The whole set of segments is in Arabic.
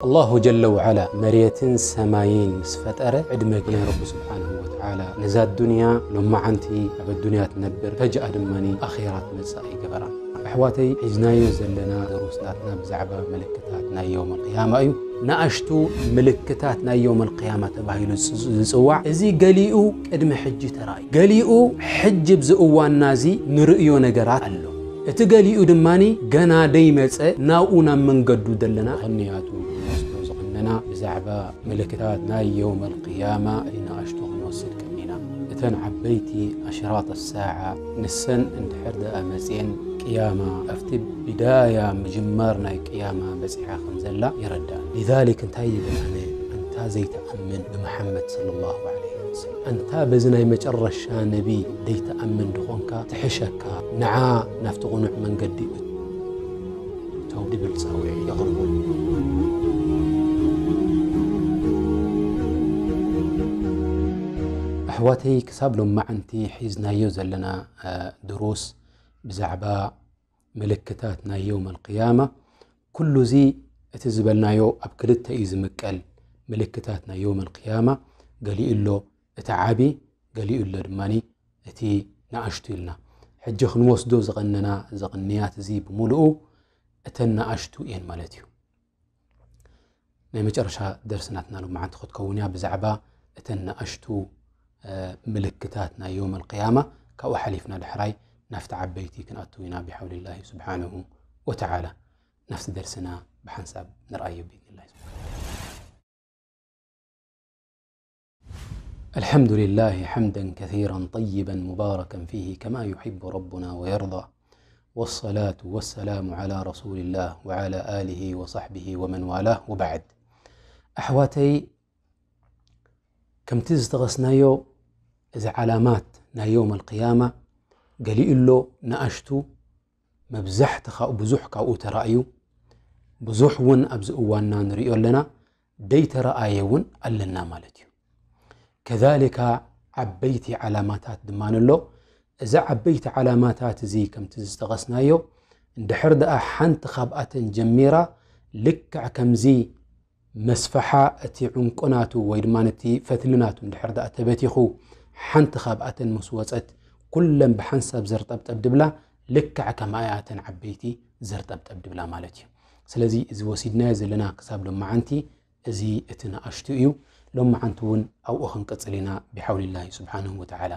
الله جل وعلا مريت سماين مسفترة عد مجين رب سبحانه وتعالى نزاد الدنيا لما عنتي أبد الدنيا تنبر فجأة دماني أخيرات نسائي قبرا أحواتي حزناي زلنا دروسناتنا بزعبة ملكتاتنا يوم القيامة أيو ناشتو ملكتاتنا يوم القيامة تبايلو زوع إزي قليئو قدم حج تراي قليئو حج بزقوان نازي نرئيو نقرات اللو اتقاليئو دماني قنا ديمة ناؤنا من قدو دلنا خنياتو بزعبة ملكتات ناي يوم القيامة إن أشتغل نوصل مينا اتن عبيتي أشراط الساعة نسن انت حرد أمزين قيامة أفتي بداية مجمرنا قيامة بسيحة خمزلة يردى لذلك انت يبناني انت تأمن بمحمد صلى الله عليه وسلم أنታ በዚ ናይ መጨረሻ تأمن دخونك تحشك ትሕሸካ ንዓ من قدي መንገዲ እተው ድብል ፀዊዕ يغربون أحواتي كساب لهم معنتي حيزنا يوز لنا آه، دروس بزعباء ملكتاتنا يوم القيامة كل زي اتزبلنا يو أبكلتا إيز مكال ملكتاتنا يوم القيامة قالي إلو اتعابي قالي إلو دماني اتي نعشتو لنا حجي خنوص دوز غننا زغنيات زي بملؤو اتن نعشتو إين مالاتيو نعمج أرشا درسناتنا لو معنت خد كونيا بزعبا اتن نعشتو ملكتاتنا يوم القيامة كأو حليفنا دحراي نفت عبيتي كنأتوينا بحول الله سبحانه وتعالى نفس درسنا بحنساب نرأي بإذن الله سبحانه الحمد لله حمدا كثيرا طيبا مباركا فيه كما يحب ربنا ويرضى والصلاة والسلام على رسول الله وعلى آله وصحبه ومن والاه وبعد أحواتي كم تزتغسنا يوم إذا علامات نا يوم القيامة قالي إلو نأشتو مبزح تخاو بزوح كاو ترأيو بزوح ون أبزو أوانا نريو لنا دي ترأيوون ألنا مالتيو كذلك عبيت علاماتات دمان اللو إذا عبيت علاماتات زي كم تزتغسنايو اندحر دقا حنت خابأتن جميرة لكع زي مسفحة أتي عنقناتو ويدمانتي فتلناتو اندحر دقا تبتيخو ሓንቲ ካብኣተን ምስ ወፀት ኩለን ብሓንሳብ ዘርጠብጠብ ድብላ ልክዕ ከምኣያተን ዓበይቲ ዘርጠብጠብ ድብላ ማለት እዩ ስለዚ እዚ ወሲድናዮ ዘለና ክሳብ ሎመዓንቲ እዚ እቲ ንኣሽቱ እዩ ሎመዓንቲ እውን ኣብኡ ክንቅፅል ኢና ብሓውልላሂ ስብሓንሁ ወተዓላ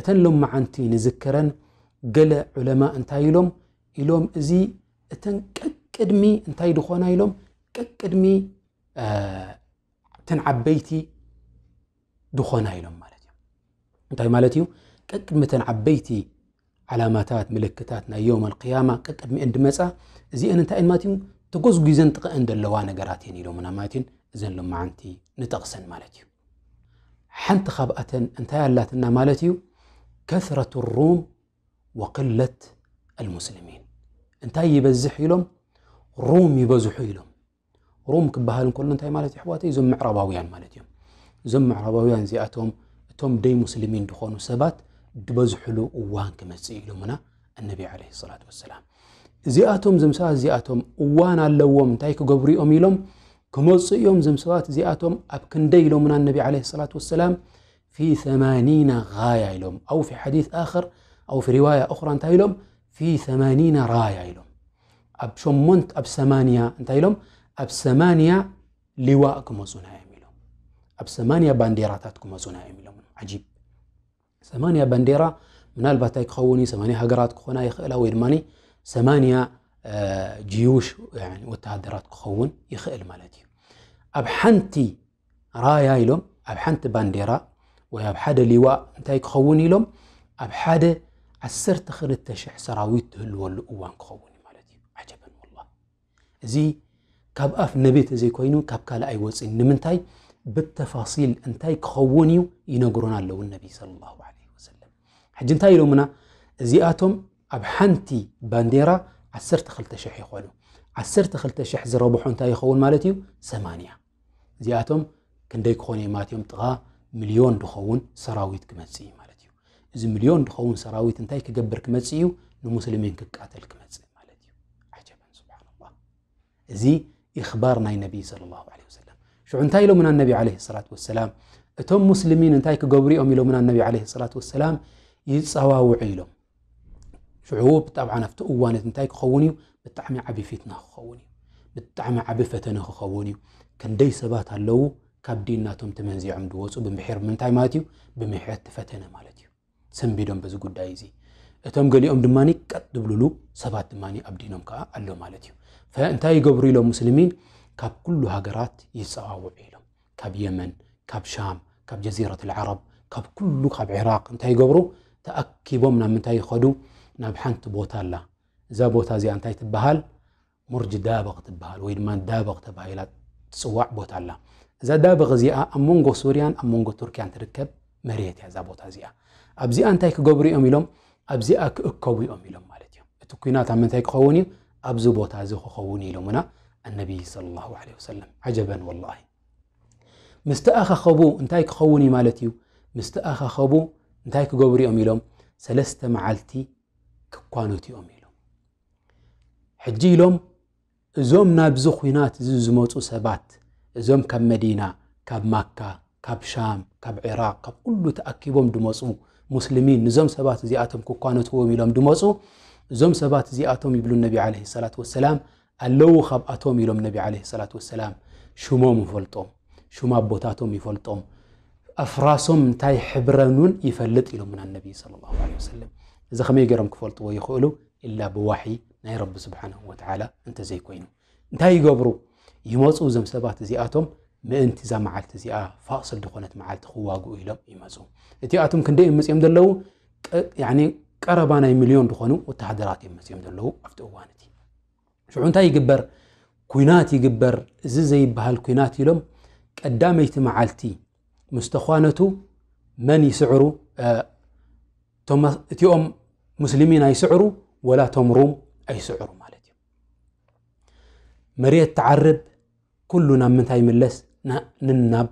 እተን ሎመዓንቲ ንዝከረን ገለ ዑለማ እንታይ ኢሎም ኢሎም እዚ እተን ቀቅድሚ እንታይ ድኾና ኢሎም ቀቅድሚ እተን ዓበይቲ ድኾና ኢሎም ማለት እንታይ ማለት እዩ ቀቅድሚተን ዓበይቲ ዓላማታት ምልክታት ናይ ዮም ኣልቅያማ ቀቅድሚአን ድመፃ እዚአን እንታይ እን ማለት እዩ ተጎዝጉዘን ጥቕአን ዘለዋ ነገራት እየን ኢሎምና ማለት እዩን እዘን ልማዓንቲ ንጠቕሰን ማለት እዩ ሓንቲ ካብኣተን እንታይ ኣላትና ማለት እዩ ከስረት ሩም ወቅለት المسلمين انتي يبزح يلوم روم يبزحو يلوم روم كبهالن كلن انتي مالتي حواتي زم معرباويان مالتيهم زم معرباويان زياتهم እቶም ደይ ሙስልሚን ድኾኑ ሰባት ድበዝሕሉ እዋን ክመፅእ ኢሎምና እነቢ ለ ሰላት ወሰላም እዚኣቶም ዞም ሰባት እዚኣቶም እዋን ኣለዎም እንታይ ክገብሩ እዮም ኢሎም ክመፁ እዮም ዞም ሰባት እዚኣቶም ኣብ ክንደይ ኢሎምና እነቢ ለ ሰላት ወሰላም ፊ ثማኒና غያ ኢሎም ኣው ፊ ሓዲث ኣኸር ኣው ፊ ሪዋያ እኹራ እንታይ ኢሎም ፊ ثማኒና ራያ ኢሎም ኣብ ሸሞንት ኣብ ሰማንያ እንታይ ኢሎም ኣብ ሰማንያ ሊዋእ ክመፁና እዮም ኢሎም ኣብ ሰማንያ ባንዴራታት ክመፁና እዮም ኢሎም عجيب ثمانية بنديرة ምናልባት ኣይክኸውን ሰማንያ ሃገራት ክኾና ይኽእላ ወይ ድማ ሰማንያ ጅዩሽ ወተሃደራት ክኸውን ይኽእል ማለት እዩ ኣብ ሓንቲ ራያ ኢሎም ኣብ ሓንቲ ባንዴራ ወይ ኣብ ሓደ ሊዋእ እንታይ ክኸውን ኢሎም ኣብ ሓደ 12,000 ሰራዊት ትህልወሉ እዋን ክኸውን እዩ ማለት እዩ ዓጀበን ወላ እዚ ካብ ኣፍ ነቤት ዘይኮይኑ ካብ ካልኣይ ወፅን ንምንታይ بالتفاصيل انتاي كخونيو ينقرون على النبي صلى الله عليه وسلم حج انتاي لومنا زياتهم ابحنتي بانديرا عسرت تخلت شح يخونو عسرت تخلت شح زربوح انتاي خون مالتيو سمانية زياتهم كندي خوني ماتيوم تغا مليون دخون سراويت كمتسي مالتيو إذا مليون دخون سراويت انتاي كقبر كمتسيو نمسلمين كقاتل كمتسي مالتيو عجبا سبحان الله زي إخبارنا النبي صلى الله عليه وسلم شو انتاي لو من النبي عليه الصلاة والسلام اتهم مسلمين انتاي كجبري أم لو من النبي عليه الصلاة والسلام يتصوا وعيلهم شعوب طبعا افتقوانة انتاي كخونيو بتعمي عبي فتنة خونيو بتعمي عبي فتنة خونيو كان دي سبات هاللو كاب دينا تمنزي عم دوسو بمحير من تاي ماتيو بمحير تفتنة مالتيو سنبيدون بزو قد دايزي اتهم قلي ام دماني كات دبلولو سبات دماني ابدينهم كا اللو مالتيو فانتاي قبري لو مسلمين كاب كل هاجرات يتسواوع عيلهم كاب يمن كاب شام كاب جزيرة العرب كاب كل كاب عراق انت يقبرو تأكيبهم من انت يخدو خدو نبحان بوتا الله زا بوتا زي انت تبهال مرج دابق تبهال ويد ما دابق تبهال تسوع بوتا الله زا دابق زي أمونغو سوريان أمونغو تركيا تركب مريت يا زا بوتا أبزي انت يكبرو يوم يلوم أبزي أك أكوي يلوم مالت تكوينات عم انت يكخوني أبزو بوتا زي خوني النبي صلى الله عليه وسلم عجبا والله ምስቲ ኣኻኸቡ እንታይ ክኸውን እዩ ማለት እዩ ምስቲ ኣኻኸቡ እንታይ ክገብሩ እዮም ኢሎም ሰለስተ መዓልቲ ክኳኖት እዮም ኢሎም ሕጂ ኢሎም እዞም ናብዚ ኩናት እዚ ዝመፁ ሰባት እዞም ካብ መዲና ካብ ማካ ካብ ሻም ካብ ዕራቅ ካብ ኩሉ ተኣኪቦም ድመፁ ሙስልሚን ንዞም ሰባት እዚኣቶም ክኳነትዎም ኢሎም ድመፁ እዞም ሰባት እዚኣቶም ይብሉ ነቢ ዓለ ሰላት ወሰላም ኣለዉ ካብኣቶም ኢሎም ነቢ ለ ሰላት ወሰላም ሽሞም ይፈልጦም ሽም ኣቦታቶም ይፈልጦም ኣፍራሶም እንታይ ሕብረን እውን ይፈልጥ ኢሎምና ነቢ صለ ላه ለ ወሰለም እዚ ከመይ ገይሮም ክፈልጥዎ ይኽእሉ ኢላ ብዋሒ ናይ ረቢ ስብሓንه ወተላ እንተዘይኮይኑ እንታይ ይገብሩ ይመፁ እዞም ሰባት እዚኣቶም ምእንቲ እዛ መዓልቲ እዚኣ ፋቅስል ዝኾነት መዓልቲ ክዋግኡ ኢሎም ይመፁ እቲኣቶም ክንደይ እምፅኦም ዘለዉ ቀረባ ናይ ሚልዮን ዝኾኑ ወተሃደራት እዮም መፅኦም ዘለዉ ኣብቲ እዋን እቲ شعو تاي جبر كوينات جبر زي بهال كوينات يلوم قداميت معالتي مستخوانتو من يسعرو اه توم تيوم مسلمين اي سعرو ولا توم روم اي سعرو مالتي مريت تعرب كلنا من تاي ملس ننب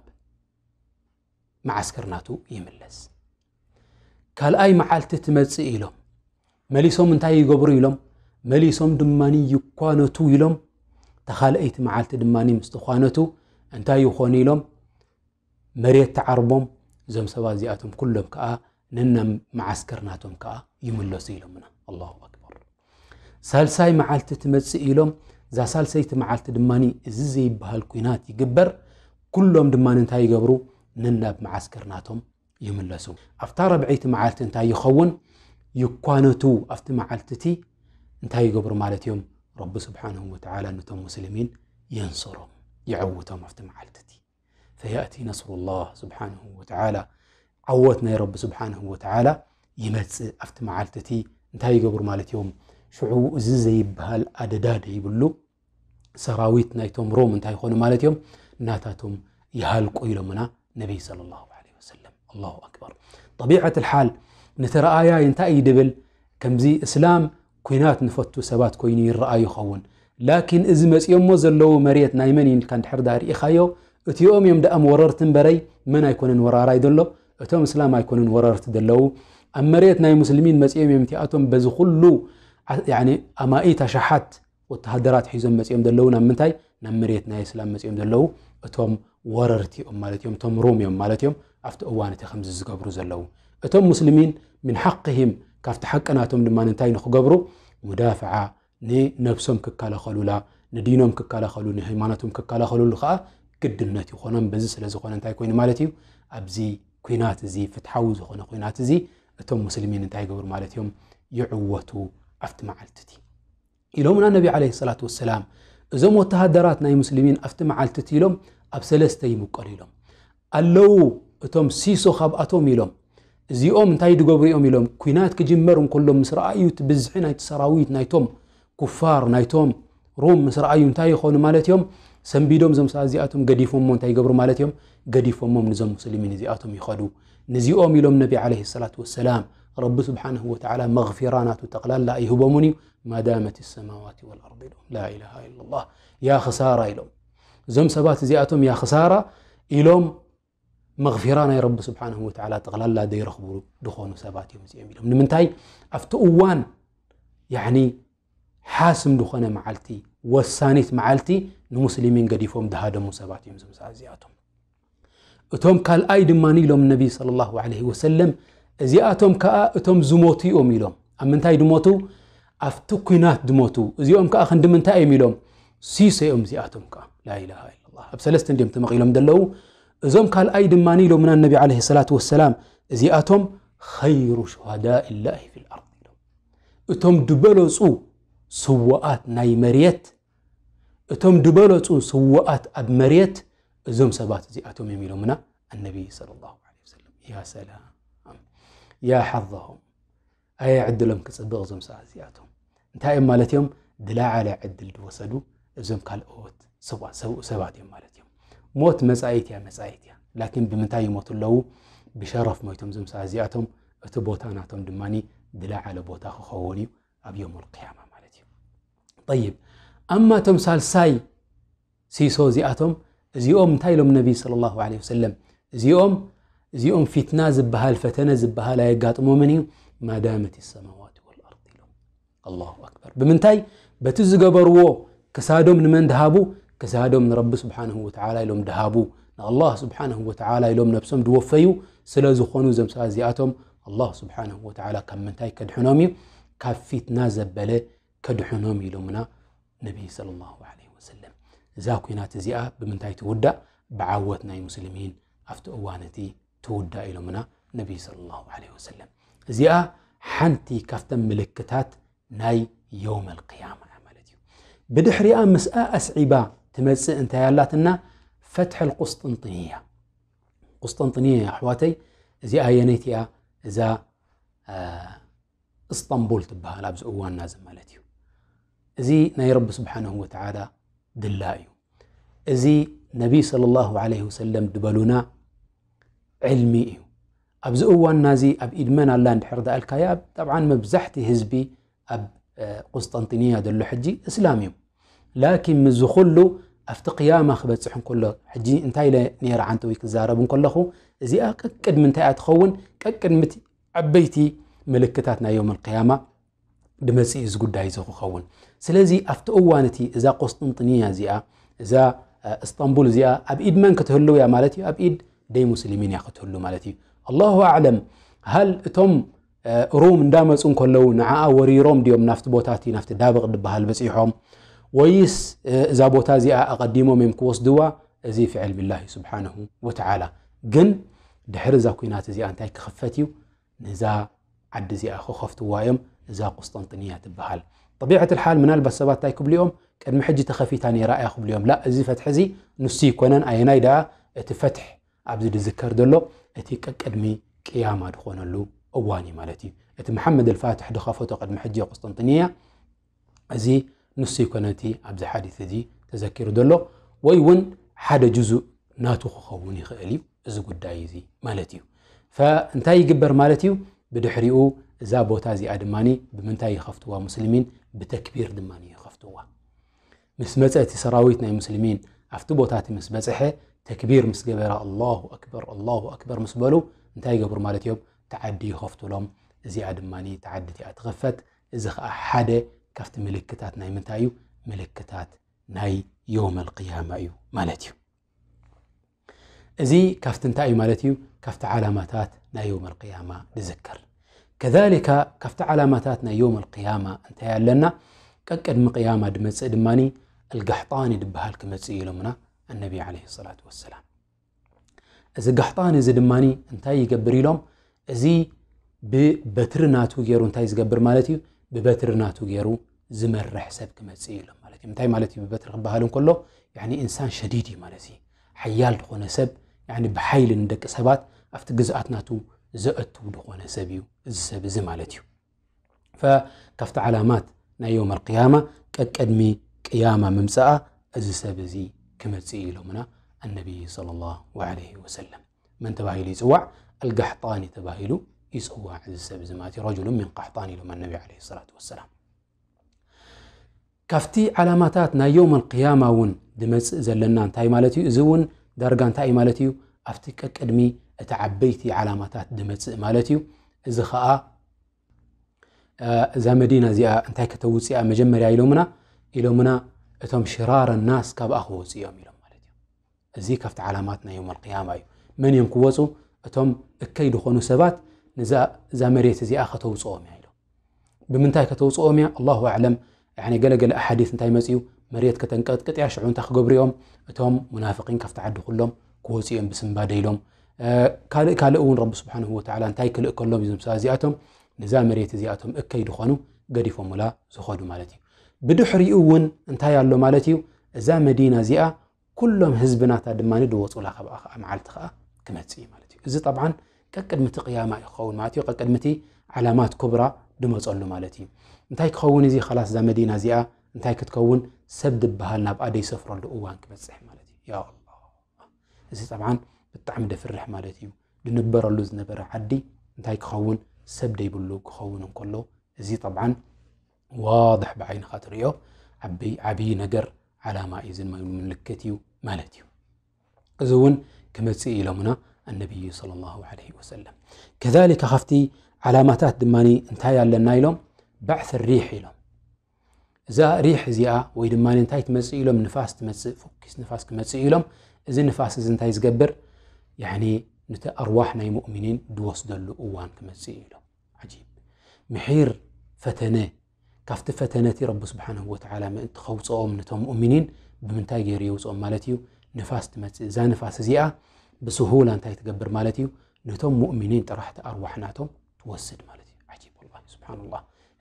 مع عسكرناتو يملس كالاي معالتي تمزي إيلوم مليسو من تاي يقبر يلوم መሊሶም ድማኒ ይኳነቱ ኢሎም ተኻልአይቲ መዓልቲ ድማኒ ምስ ተኳነቱ እንታይ ይኾኑ ኢሎም መሬት ተዓርቦም እዞም ሰባ እዚኣቶም ኩሎም ከዓ ነና መዓስከርናቶም ከዓ ይምለሱ ኢሎምና ኣላሁ ኣክበር ሳልሳይ መዓልቲ ትመፅእ ኢሎም እዛ ሳልሰይቲ መዓልቲ ድማኒ እዚ ዘይበሃል ኩናት ይግበር ኩሎም ድማ እንታይ ይገብሩ ነናብ መዓስከርናቶም ይምለሱ ኣብታ ረብዐይቲ መዓልቲ እንታይ ይኸውን ይኳነቱ ኣብቲ መዓልቲ እቲ እንታይ ይገብሩ ማለት እዮም ረቢ ስብሓንሁ ወተዓላ ነቶም ሙስልሚን የንስሮም ይዐውቶም ኣብቲ መዓልቲ እቲ ፈየእቲ ነስሩላህ ስብሓንሁ ወተዓላ ዓወት ናይ ረቢ ስብሓንሁ ወተዓላ ይመፅእ ኣብቲ መዓልቲ እቲ እንታይ ይገብሩ ማለት እዮም ሽዑ እዚ ዘይበሃል ኣደዳ ደይብሉ ሰራዊት ናይቶም ሮም እንታይ ይኮኑ ማለት እዮም ናታቶም ይሃልቁ ኢሎምና ነቢይ صለ ላሁ ለ ወሰለም ኣላሁ ኣክበር ጠቢዓት ልሓል ነቲ ረኣያይ እንታይ እዩ ድብል ከምዚ እስላም كينات نفتو سبات كويني يرأى يخون لكن إذا ما سيوم زلو مريت نايمن كان حر دار إخايو أتيوم يوم دأم وررت بري من يكون وراراي دلو أتوم سلام يكون وررت دلو أم مريت ناي مسلمين ما سيوم يوم تيأتوم بزخلو يعني أما إي تشحت والتهدرات حيزم ما سيوم دلو نام منتاي نام مريت ناي سلام ما سيوم دلو أتوم وررت يوم مالت يوم توم روم يوم مالت يوم أفت أوانة خمز زقابرو زلو أتوم مسلمين من حقهم كافت حقناتهم لما ننتاين خقبرو مدافعة ني نفسهم ككالا خلولا ندينهم ككالا خلولا نهيماناتهم ككالا خلولا خاء كدلناتي خونام بزيس لزخونا انتاي كوين مالتيو أبزي كوينات زي فتحاو زخونا كوينات زي اتوم مسلمين انتاي قبر مالتيوم يعوتو أفتمع التتي إلومنا النبي عليه الصلاة والسلام إذا متهدرات ناي مسلمين أفتمع التتي لهم أبسلستي مقاري لهم اللو اتوم سيسو خب اتوم يلوم زيوم انتاي دغوبريوم يلوم كوينات كجمرهم كلهم مسرا ايوت بزحنا يتسراويت نايتوم كفار نايتوم روم مسرا ايوت انتاي خونو مالتيوم سمبيدوم زمسا زياتوم غديفوم مون تاي غبر مالتيوم غديفوم مون نزم مسلمين زياتوم يخدو نزيوم يلوم نبي عليه الصلاه والسلام رب سبحانه وتعالى مغفرانات وتقلال لا يهبمني ما دامت السماوات والارض لا اله الا الله يا خساره يلوم زم سبات زياتوم يا خساره يلوم مغفرة يا رب سبحانه وتعالى تغلى لا دير خبر دخون سبات يوم زي من منتهي أفتؤوان يعني حاسم دخون معلتي وسانيت معلتي نمسلمين قد يفهم ده هذا مسابات يوم زمس عزياتهم أتوم قال أيد ما نيلهم النبي صلى الله عليه وسلم زياتهم كأ أتوم زموتي أميلهم أم منتهي دموتو أفتقنات دموتو زيوم كأ خندم منتهي ميلهم سيسي أم زياتهم كأ لا إله إلا الله أبسلست نديم تمغيلهم دلو زوم قال أي ماني لو من النبي عليه الصلاة والسلام زي زئاتهم خير شهداء الله في الأرض أتم دبلوسو سوءات ناي مريت أتم دبلوسو سوءات أب مريت زوم سبات زئاتهم يميلوا منا النبي صلى الله عليه وسلم يا سلام يا حظهم أي عد لهم كسبق زوم ساعة انت انتهي مالتهم دلع على عد الوسدو زوم قال أوت سوء سبات سوء مالتهم موت مزايتي يا مزعيت يا لكن بمنتهى يموت له بشرف ميتهم زم سازياتهم اتبوتاناتهم دماني دلا على بوتا اب يوم القيامه مالتي طيب اما تمثال ساي سيسو زياتهم زيوم تايلوم النبي صلى الله عليه وسلم زيوم زيوم فتنا زبها الفتنه زبها لا يقاطمو مني ما دامت السماوات والارض الله اكبر بمنتاي بتزغبروا كسادوم من ذهبوا كزادهم من رب سبحانه وتعالى لهم دهابو الله سبحانه وتعالى لهم نفسهم دوفيو سلا خونو زمسا زياتهم الله سبحانه وتعالى كم من تاي كدحنومي كفيت نازبله كدحنومي لمنا نبي صلى الله عليه وسلم زاكوينا تزياء بمن تاي تودع بعوتنا المسلمين أفتو أوانتي تودع لمنا نبي صلى الله عليه وسلم زياء حنتي كفتم ملكتات ناي يوم القيامة عملتي بدحرياء مسأ أسعبا تمسئ انت يالاتنا فتح القسطنطينية قسطنطينية يا حواتي زي آيانيتيا زا آه اسطنبول تبها أبز أوان نازم مالتيو زي ناي رب سبحانه وتعالى دلائيو زي نبي صلى الله عليه وسلم دبلونا علمي أبز أوان نازي أب إدمان الله اندحر دا الكياب طبعا مبزحتي هزبي أب آه، قسطنطينية دلو حجي إسلامي لكن مزخلو ኣብቲ ቅያማ ክበፅሕ እንከሎ ሕጂ እንታይ ነራ ሓንቲ ወይ ክዛረብ እንከለኹ እዚኣ ቀቅድሚ እንታይ እያ ትኸውን ቀቅድሚቲ ዓበይቲ ምልክታት ናይ ዮም ልቅያማ ድመፅኢ እዚ ጉዳይ እዚ ክኸውን ስለዚ ኣብቲ እዋን እቲ እዛ ቆስጥንጥንያ እዚኣ እዛ እስጣንቡል እዚኣ ኣብ ኢድ መን ክትህሉ እያ ማለት እዩ ኣብ ኢድ ደይ ሙስሊሚን እያ ክትህሉ ማለት እዩ ኣላሁ ኣዕለም ሃል እቶም ሩም እንዳመፁ እንከለዉ ንዓኣ ወሪሮም ድዮም ናፍቲ ቦታት ናፍቲ ዳብቕ ድበሃል በፂሖም ويس እዛ ቦታ እዚኣ كوس دوا زي እዚ ፍዕል ብላሂ سبحانه وتعالى جن دحر زا ኩናት زي እንታይ كخفتي نزا عد زي أخو خفت وايم እዛ قسطنطينية تبهال طبيعة الحال من البس سبات تاي كبليوم كان محجي تخفي تاني رأي اليوم لا زي فتح زي نسي كونن ايناي دا اتي فتح الذكر دلو اتي كقدمي قيامة دخون اللو اواني مالتي اتي محمد الفاتح دخافته قد محجي قسطنطينية زي نسي كنتي عبد حادث دي تذكر دلو ويون حدا جزء ناتو خوني خاليو ازو قداي زي مالتيو فانتاي قبر مالتيو بدحريو زابو تازي ادماني بمنتاي خفتوا مسلمين بتكبير دماني خفتوا مسمت اتي سراويتنا مسلمين افتبو تاتي مسبسحه تكبير مسجبرا الله اكبر الله اكبر مسبلو انتاي قبر مالتيو تعدي خفتو لهم زي ادماني تعدتي اتغفت اذا حدا كفت ملكتات ناي منتايو ملكتات ناي يوم القيامة ايو مالاتيو ازي كفت انتايو مالاتيو كفت علاماتات ناي يوم القيامة لذكر كذلك كفت علاماتات ناي يوم القيامة انتايا لنا كقدم قيامة دمس ادماني القحطاني دبهال كمتسي لمنا النبي عليه الصلاة والسلام ازي قحطاني زدماني انتايي قبري لهم ازي بترناتو غيرو انتايز قبر مالاتيو ببتر ناتو زمر زمرح سب كما تسيلو مالتي متاي مالتي ببتر بهالون كله يعني انسان شديد مالتي حيال دخونا سب يعني بحيل ندك سبات افت قزقات ناتو زقتو دخونا سبيو السب زمالتيو فكفت علامات نا يوم القيامة كأدمي قيامة ممساء السب زي كما تسيلو منا النبي صلى الله عليه وسلم من تبعي لي سواع القحطاني تبعي له يسوى عز سب زماتي رجل من قحطاني لما النبي عليه الصلاة والسلام كفتي علاماتاتنا يوم القيامة ون دمس زلنا انتاي مالتي زون درجة انتاي مالتي افتك اكدمي اتعبيتي علاماتات دمس مالتي زخاء زي آه، مدينة زي انتاي كتوسي مجمري ايلومنا ايلومنا اتم شرار الناس كاب اخوسي يوم يوم مالتي زي كفت علاماتنا يوم القيامة من يوم قوته اتم اكيد خونو سبات نذا ذا زي اخ توصوم يا له بمنتاي كتوصوم يا الله اعلم يعني قال قال احاديث انتي مزيو مريت كتنقط قطع شعون تاخ غبريوم اتهم منافقين كفت عد كلهم كوزيهم بسم باديلهم قال قال اون رب سبحانه وتعالى انتي كل كلهم يزم سازياتهم نذا مريت زي اتهم اكي دخونو غديفو ملا زخدو مالتي بدحري اون انتي يالو مالتي اذا مدينه زيا كلهم حزبنا تا دماني دوصو لا خبا معلت خا كمتي مالتي اذا طبعا ቀቅድምቲ ቅያማ እዩ ክኸውን ማለት እዩ ቀቅድምቲ ዓላማት ክብራ ድመፀሉ ማለት እዩ እንታይ ክኸውን እዚ ኸላስ እዛ መዲና እዚኣ እንታይ ክትከውን ሰብ ዝበሃል ናብኣ ደይሰፍረሉ እዋን ክበፅሕ ማለት እዩ ያ እዚ ጠብዓ ብጣዕሚ ደፍርሕ ማለት እዩ ዝንበረሉ ዝነበረ ዓዲ እንታይ ክኸውን ሰብ ደይብሉ ክኸውን እንከሎ እዚ ጠብዓ ዋضሕ ብዓይንኻ ትሪዮ ዓብዪ ነገር ዓላማ እዩ ዝንመሉ ምልክት እዩ ማለት እዩ እዚ እውን ክመፅእ ኢሎምና النبي صلى الله عليه وسلم كذلك خفتي علاماتات دماني انتهى لنا يلوم بعث الريح يلوم زا ريح زيا ويدماني انتهى تمسي يلوم نفاس تمسي فكس نفاس تمسي يلوم زي نفاس زي انتهى يزقبر يعني نتا أرواحنا المؤمنين دوس دلو أوان تمسي يلوم عجيب محير فتنة كافت فتنة رب سبحانه وتعالى ما انت أوم نتا مؤمنين بمنتاج يريوس أوم مالتيو نفاس تمسي زا نفاس زيا بسهولة انتهي تقبر مالتي نتم مؤمنين ترحت أرواحناتهم توسد مالتي عجيب والله سبحان الله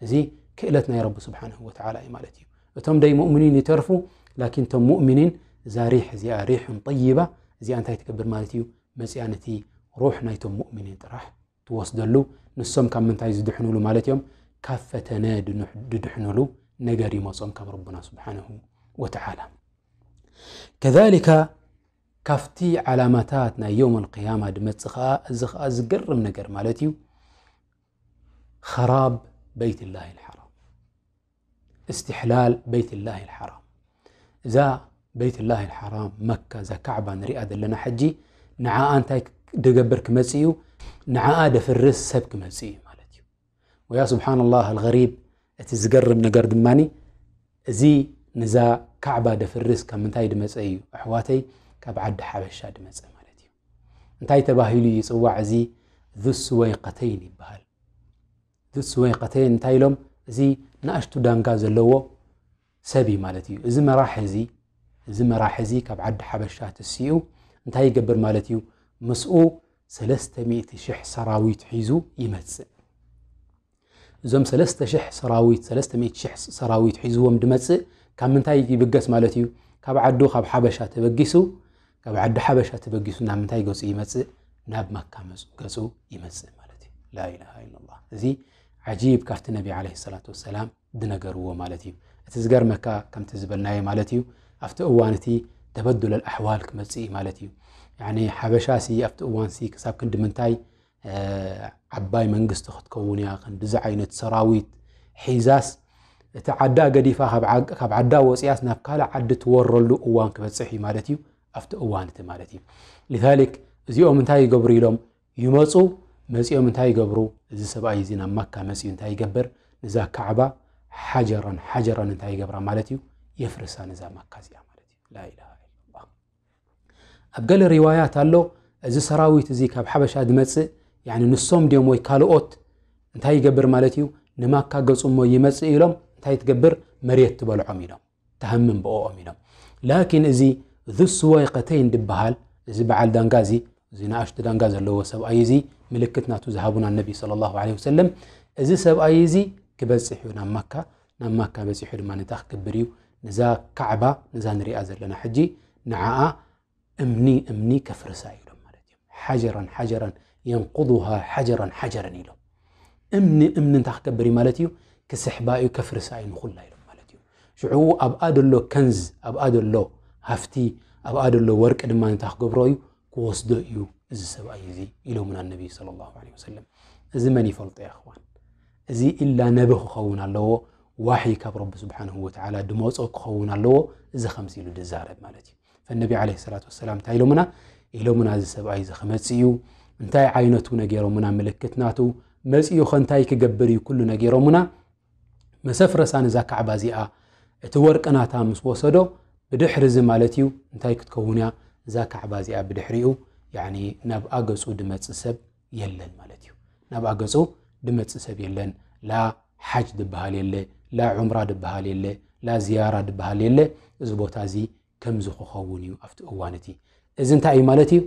زي كئلتنا يا رب سبحانه وتعالى مالتي እቶም ደይ ሙእምኒን ይተርፉ ላኪን እቶም ሙእምኒን እዛ ሪሕ እዚኣ ሪሕን ጠይባ እዚኣ እንታይ ትገብር ማለት እዩ መፅያ ነቲ ሩሕ ናይቶም ሙእምኒን ጥራሕ ትወስደሉ ንሶም ካብ ምንታይ ዝድሕንሉ ማለት እዮም ካብ ፈተነ ድድሕንሉ ነገር ይመፆም ካብ ረብና ስብሓንሁ ወተዓላ ከذሊካ كافتي ዓላማታት ናይ ዮመ ልቅያማ ድመፅእ ከዓ እዚ ከዓ مالتيو خراب بيت الله الحرام استحلال بيت الله الحرام ذا بيت الله الحرام مكة ذا كعبة نريئة لنا حجي نعاء انت دقبر كمسيو نعاء دفرس سب كمسيو مالتيو ويا سبحان الله الغريب من نقر دماني زي نزا كعبة دفرس كمنتاي انتاي دمسيو احواتي كاب عد حبشة دمزة مالتي انتاي تباهيلو يسوع زي ذو السويقتين بهال ذو السويقتين انتاي لهم زي ناشتو دانقاز اللوو سبي مالتي زي ما راح زي إذا ما راح زي كاب عد حبشة تسيو انتاي قبر مالتيو مسؤو سلستمئة شح سراويت حيزو يمتس زم سلست شح سراويت ميت شح سراويت حيزو ومدمتس كام انتاي يبقس مالتي كاب عدو خاب حبشة تبقسو كاب عد حبشة تبقي سنة من تاي قوس إيمتس ناب مكة قوسو إيمتس مالتي لا إله إلا الله زي عجيب كفت النبي عليه الصلاة والسلام دنقر هو مالتي تزقر مكة كم تزبل ناي مالتي أفت أوانتي تبدل الأحوال كمتس إي مالتي يعني حبشة سي أفت أوان سي كساب كنت من تاي عباي من قصت خد كوني أخن دزعينة سراويت حيزاس تعدى قديفة كاب عدى وسياس نفكالة عدت ورلو أوان كمتس إي مالتي ኣብቲ እዋን እቲ ማለት እዩ ልذሊክ እዚኦም እንታይ ይገብሩ ኢሎም ይመፁ መፂኦም እንታይ ይገብሩ እዚ ሰብኣይ እዚ ናብ ማካ መፅኡ እንታይ ይገብር ንዛ ካዕባ ሓጀራን ሓጀራን እንታይ ይገብራ ማለት እዩ የፍርሳ ንዛ ማካ እዚኣ ማለት እዩ ላኢላ ኢላ ኣብ ገለ ሪዋያት ኣሎ እዚ ሰራዊት እዚ ካብ ሓበሻ ዝመፅእ ንሶም ድዮም ወይ ካልኦት እንታይ ይገብር ማለት እዩ ንማካ ገፁሞ ይመፅእ ኢሎም እንታይ ትገብር መሬት ትበልዖም ኢሎም ተሃምን ብኦኦም ኢሎም ላኪን እዚ ዝስዎ ይኸተይ እንድበሃል እዚ በዓል ዳንጋ እዚ እዚ ንኣሽቲ ዳንጋ ዘለዎ ሰብኣይ እዚ ምልክት ናቱ ዝሃቡና ነቢ ለ ላሁ ለ ወሰለም እዚ ሰብኣይ እዚ ክበፅሕ እዩ ናብ ማካ ናብ ማካ በፂሑ ድማ ነታ ክክብር እዩ ነዛ ካዕባ ነዛ ንሪኣ ዘለና ሕጂ ንዓኣ እምኒ እምኒ ከፍርሳ ኢሎም ማለት እዮም ሓጀራን ሓጀራን የንቁضሃ ሓጀራን ሓጀራን ኢሎም እምኒ እምኒ እንታ ክከብር እዩ ማለት እዩ ክስሕባ እዩ ከፍርሳ እዩ ንኩላ ኢሎም ማለት እዩ ሽዑ ኣብኣ ዘሎ ከንዝ ኣብኣ ዘሎ هفتي أب أدل ورك أدم أن تحقب رأي كوسد يو إذا سبأ يزي إلو من النبي صلى الله عليه وسلم إذا ماني فلط يا أخوان إذا إلا نبه خون الله وحي كاب رب سبحانه وتعالى دموز أو خون الله إذا خمسي له دزارة مالتي فالنبي عليه الصلاة والسلام تايلو منا إلو منا إذا سبأ إذا خمسيو انتاي عينتو نجيرو منا ملكتناتو مسيو خنتاي كجبري كل نجيرو منا مسافر سان زاك عبازي آ أنا تامس وصدو بدحر زي مالتيو انتاي كتكوهونيا زاك عبازي اب بدحريو يعني ناب اقصو دمت سب يلن مالتيو ناب اقصو دمت سب يلن لا حج دبهال يلي لا عمرا دبهال يلي لا زياره دبهال يلي زبوتا زي كم زخو خوونيو افت اوانتي از انتاي مالتيو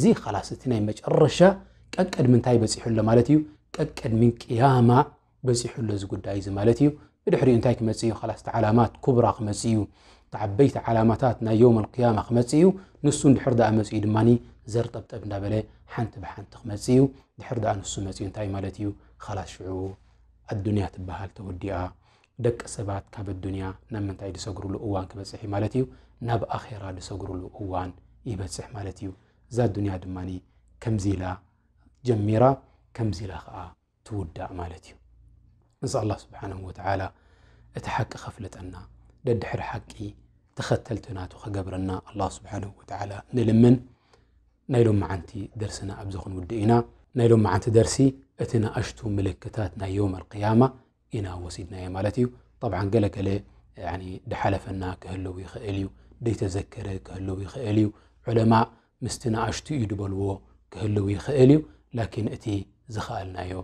زي خلاص اتناي مج الرشا كاكد من تاي بسيحو اللي مالتيو كاكد من قيامة بسي حلو زي قد دايز مالتيو بدحريو انتاي كمسيو خلاص تعالامات كبرا كمسيو تعبيت علامات نا يوم القيامة خمسيو نسون دحردا أمسي دماني زر طب طب نبلة حنت بحنت خمسيو دحردا نسون مسيو تاي مالتيو خلاص شعو الدنيا تبهال توديها دك سبات كاب الدنيا نمن تاي دسقرو الأوان كبسح مالتيو نب آخرة دسقرو الأوان يبسح مالتيو زاد الدنيا دماني كم زيلا جميرة كم زيلا خاء تودع مالتيو نسأل الله سبحانه وتعالى اتحقق خفلتنا ده حقي ተኸተልቲ ናቱ ከገብረና ኣላ ስብሓንሁ ወተዓላ ንልምን ናይሎም መዓንቲ ደርሲና ኣብ ዝኽንውድእ ኢና ናይሎም መዓንቲ ደርሲ እቲ ንኣሽቱ ምልክታት ናይ ዮም ኣልቅያማ ኢና ወሲድናየ ማለት እዩ طብዓ ገለገለ ድሓለፈና ክህለው ይኽእል እዩ ደይተዘከረ ክህለው ይኽእል እዩ ዑለማ ምስቲ ንኣሽቱ እዩ ድበልዎ ክህለው ይኽእል እዩ ላኪን እቲ ዝኽኣልናዮ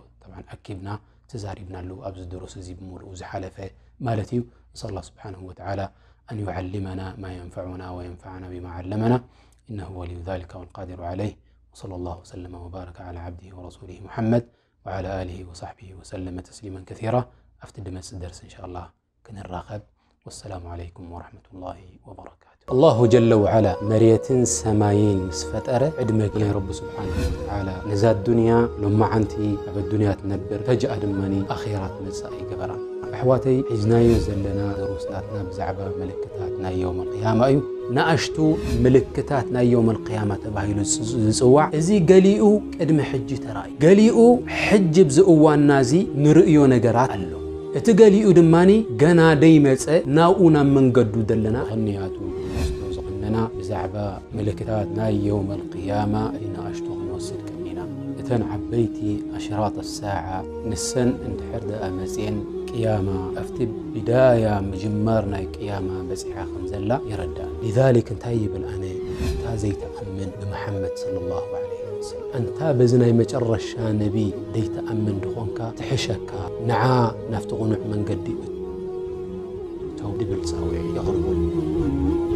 ኣኪብና ተዛሪብናሉ ኣብዚ ድሩስ እዚ ብምሉኡ ዝሓለፈ ማለት እዩ ንስ ላ ስብሓንሁ ወተዓላ أن يعلمنا ما ينفعنا وينفعنا بما علمنا إنه ولي ذلك والقادر عليه وصلى الله وسلم وبارك على عبده ورسوله محمد وعلى آله وصحبه وسلم تسليما كثيرا أفتد مس الدرس إن شاء الله الراغب والسلام عليكم ورحمة الله وبركاته الله جل وعلا مريت سماين مسفترة عدمك يا رب سبحانه وتعالى نزاد الدنيا لما عنتي ዓንቲ الدنيا تنبر فجاه ፈጅኣ اخيرات ኣኼራ ትመፅእ أحواتي حزناي زلنا دروساتنا بزعبة ملكتاتنا يوم القيامة أيو ناشتو ملكتاتنا يوم القيامة تباهي للسوع إزي قليئو قدم حجي تراي قليئو حجب زقوان نازي نرئيو نقرات ألو إتي دماني قنا ديمتس ناؤنا من قدو دلنا غنياتو زغننا بزعبة ملكتاتنا يوم القيامة ناشتو غنوصل كمينا إتن عبيتي أشراط الساعة نسن انتحر دقا مزين قيامة أفتي بداية مجمرنا قيامة بس حاكم زلا يرد لذلك انتهي بالآن انت زي تأمن بمحمد صلى الله عليه وسلم أنت بزنا يمجر نبي دي تأمن دخونك تحشك نعا نفتغنع من قدي توب دبل تساوي